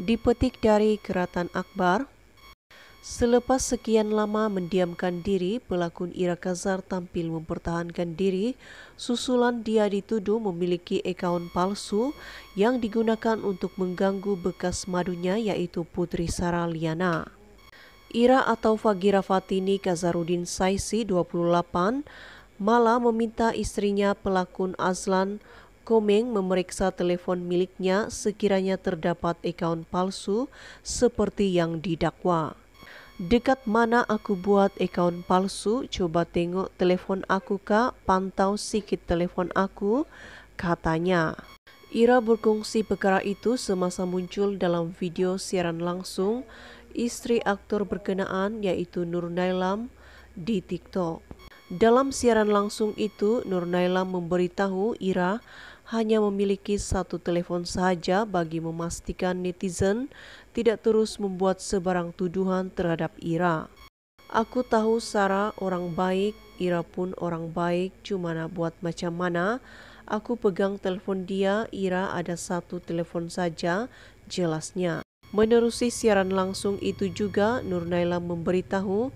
Dipetik dari Keratan Akbar, Selepas sekian lama mendiamkan diri, pelakon Ira Kazar tampil mempertahankan diri. Susulan dia dituduh memiliki akaun palsu yang digunakan untuk mengganggu bekas madunya yaitu Putri Sara Liana. Ira atau Fagira Fatini Kazarudin Saisi 28 malah meminta istrinya pelakon Azlan Komeng memeriksa telepon miliknya sekiranya terdapat akaun palsu seperti yang didakwa. Dekat mana aku buat akaun palsu? Coba tengok telepon aku kak, pantau sikit telepon aku, katanya. Ira berkongsi perkara itu semasa muncul dalam video siaran langsung istri aktor berkenaan yaitu Nur Nailam di TikTok. Dalam siaran langsung itu, Nur Nailam memberitahu Ira hanya memiliki satu telepon saja bagi memastikan netizen tidak terus membuat sebarang tuduhan terhadap Ira. Aku tahu Sarah orang baik, Ira pun orang baik, cuma buat macam mana. Aku pegang telepon dia, Ira ada satu telepon saja, jelasnya. Menerusi siaran langsung itu juga, Nur Naila memberitahu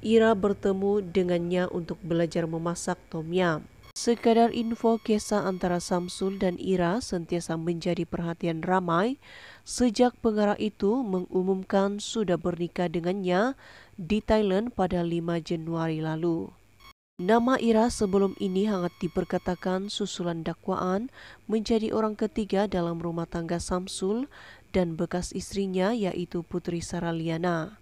Ira bertemu dengannya untuk belajar memasak tom yam. Sekadar info kisah antara Samsul dan Ira sentiasa menjadi perhatian ramai sejak pengarah itu mengumumkan sudah bernikah dengannya di Thailand pada 5 Januari lalu. Nama Ira sebelum ini hangat diperkatakan susulan dakwaan menjadi orang ketiga dalam rumah tangga Samsul dan bekas istrinya yaitu Putri Saraliana.